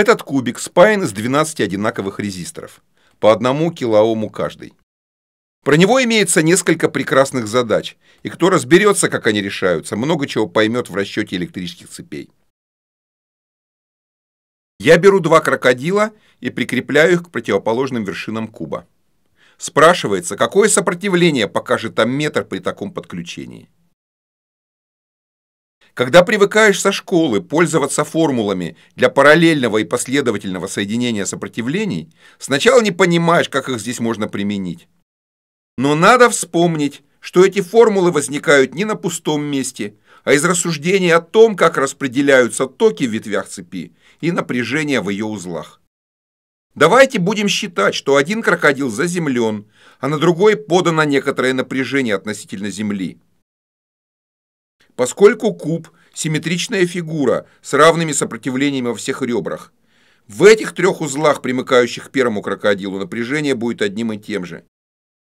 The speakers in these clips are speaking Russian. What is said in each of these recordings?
Этот кубик спаян из 12 одинаковых резисторов, по одному килоому каждый. Про него имеется несколько прекрасных задач, и кто разберется, как они решаются, много чего поймет в расчете электрических цепей. Я беру два крокодила и прикрепляю их к противоположным вершинам куба. Спрашивается, какое сопротивление покажет амметр при таком подключении. Когда привыкаешь со школы пользоваться формулами для параллельного и последовательного соединения сопротивлений, сначала не понимаешь, как их здесь можно применить. Но надо вспомнить, что эти формулы возникают не на пустом месте, а из рассуждений о том, как распределяются токи в ветвях цепи и напряжение в ее узлах. Давайте будем считать, что один крокодил заземлен, а на другой подано некоторое напряжение относительно Земли – поскольку куб – симметричная фигура с равными сопротивлениями во всех ребрах. В этих трех узлах, примыкающих к первому крокодилу, напряжение будет одним и тем же.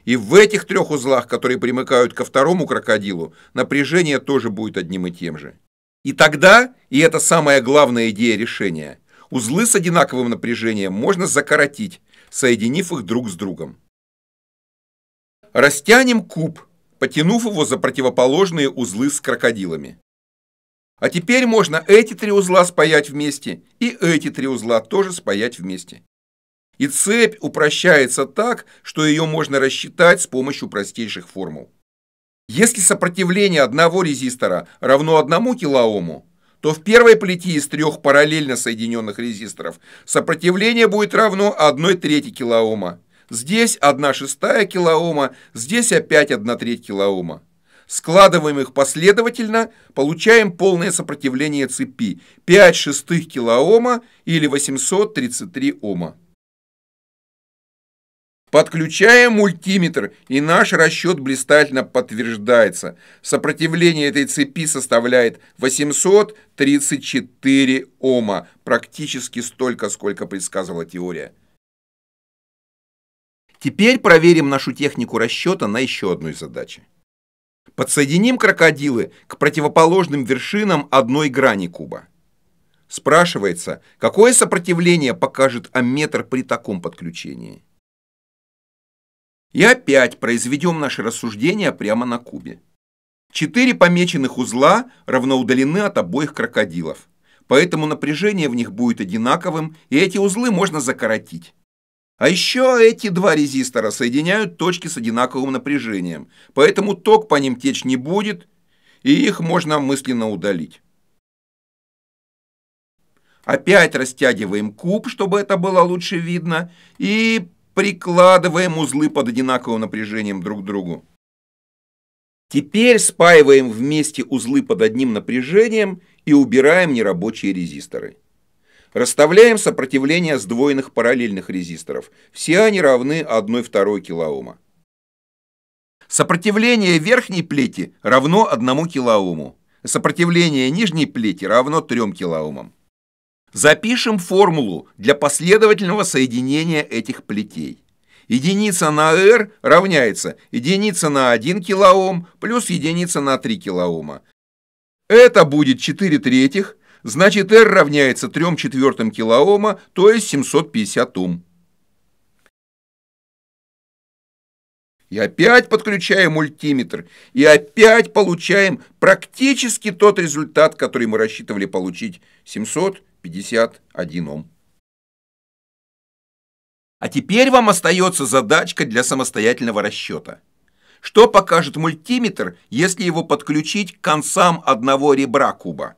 И в этих трех узлах, которые примыкают ко второму крокодилу, напряжение тоже будет одним и тем же. И тогда, и это самая главная идея решения, узлы с одинаковым напряжением можно закоротить, соединив их друг с другом. Растянем куб потянув его за противоположные узлы с крокодилами. А теперь можно эти три узла спаять вместе и эти три узла тоже спаять вместе. И цепь упрощается так, что ее можно рассчитать с помощью простейших формул. Если сопротивление одного резистора равно одному килоому, то в первой плите из трех параллельно соединенных резисторов сопротивление будет равно 1 трети килоома, Здесь 1 шестая килоома, здесь опять 1 треть килоома. Складываем их последовательно, получаем полное сопротивление цепи 5 шестых килоома или 833 ома. Подключаем мультиметр, и наш расчет блистательно подтверждается. Сопротивление этой цепи составляет 834 ома, практически столько, сколько предсказывала теория. Теперь проверим нашу технику расчета на еще одной задаче. Подсоединим крокодилы к противоположным вершинам одной грани куба. Спрашивается, какое сопротивление покажет амметр при таком подключении? И опять произведем наши рассуждения прямо на кубе. Четыре помеченных узла равноудалены от обоих крокодилов, поэтому напряжение в них будет одинаковым, и эти узлы можно закоротить. А еще эти два резистора соединяют точки с одинаковым напряжением, поэтому ток по ним течь не будет, и их можно мысленно удалить. Опять растягиваем куб, чтобы это было лучше видно, и прикладываем узлы под одинаковым напряжением друг к другу. Теперь спаиваем вместе узлы под одним напряжением и убираем нерабочие резисторы. Расставляем сопротивление сдвоенных параллельных резисторов. Все они равны 1,2 килоома. Сопротивление верхней плети равно 1 килоому. Сопротивление нижней плети равно 3 килоомам. Запишем формулу для последовательного соединения этих плетей. Единица на R равняется единица на 1 килоом плюс единица на 3 килоома. Это будет 4 третьих Значит, R равняется 3 четвертым килоома, то есть 750 Ом. И опять подключаем мультиметр, и опять получаем практически тот результат, который мы рассчитывали получить – 751 Ом. А теперь вам остается задачка для самостоятельного расчета. Что покажет мультиметр, если его подключить к концам одного ребра куба?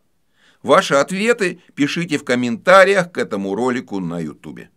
Ваши ответы пишите в комментариях к этому ролику на YouTube.